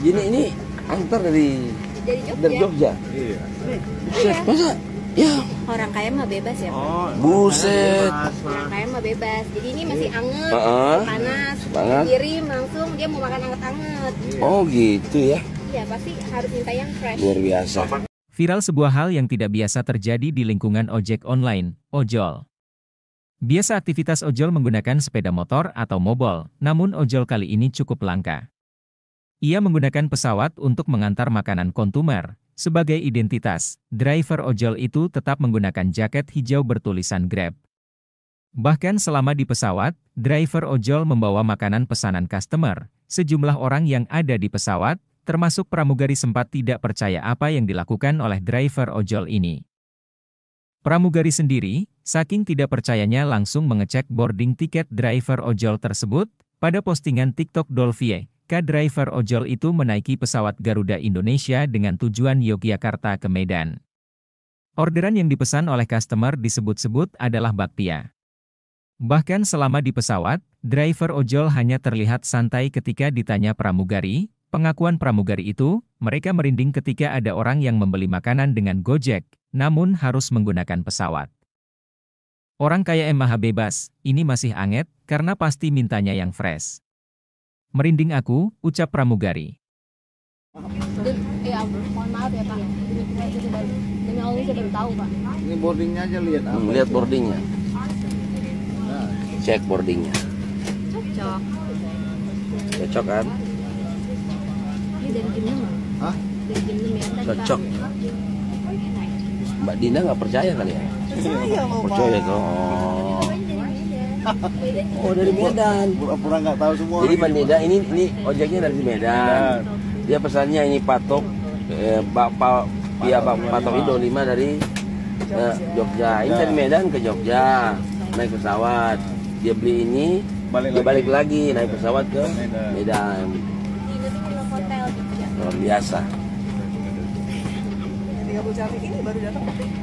Jadi ini antar dari dari Jogja. Dari Jogja. Iya. Buset, iya. masa ya orang kaya mah bebas ya oh, buset orang kaya mah bebas jadi ini masih iya. anget uh-uh. panas banget kirim langsung dia mau makan anget-anget iya. oh gitu ya iya pasti harus minta yang fresh luar biasa viral sebuah hal yang tidak biasa terjadi di lingkungan ojek online ojol biasa aktivitas ojol menggunakan sepeda motor atau mobil, namun ojol kali ini cukup langka ia menggunakan pesawat untuk mengantar makanan kontumer. Sebagai identitas, driver ojol itu tetap menggunakan jaket hijau bertulisan Grab. Bahkan selama di pesawat, driver ojol membawa makanan pesanan customer. Sejumlah orang yang ada di pesawat, termasuk pramugari sempat tidak percaya apa yang dilakukan oleh driver ojol ini. Pramugari sendiri, saking tidak percayanya langsung mengecek boarding tiket driver ojol tersebut, pada postingan TikTok Dolvie, ketika driver ojol itu menaiki pesawat Garuda Indonesia dengan tujuan Yogyakarta ke Medan. Orderan yang dipesan oleh customer disebut-sebut adalah bakpia. Bahkan selama di pesawat, driver ojol hanya terlihat santai ketika ditanya pramugari, pengakuan pramugari itu, mereka merinding ketika ada orang yang membeli makanan dengan Gojek, namun harus menggunakan pesawat. Orang kaya emaha bebas, ini masih anget, karena pasti mintanya yang fresh. Merinding aku, ucap pramugari. Iya, mohon maaf ya Pak. Demi Allah saya baru tahu Pak. Ini boardingnya aja lihat. Hmm, lihat boardingnya. Nah. Cek boardingnya. Cocok. Cocok kan? Ini dari jam Hah? Dari jam 6 ya. Cocok. Mbak Dina nggak percaya kali ya? Percaya, Pak. Percaya, oh oh dari Medan pura-pura nggak tahu semua jadi Medan ini ini ojeknya dari Medan iya. dia pesannya ini patok eh, bakpao iya bak, patok itu lima dari eh, Jogja ini iya. dari Medan ke Jogja naik pesawat dia beli ini balik dia balik lagi naik pesawat ke Medan luar biasa di Abu ini baru datang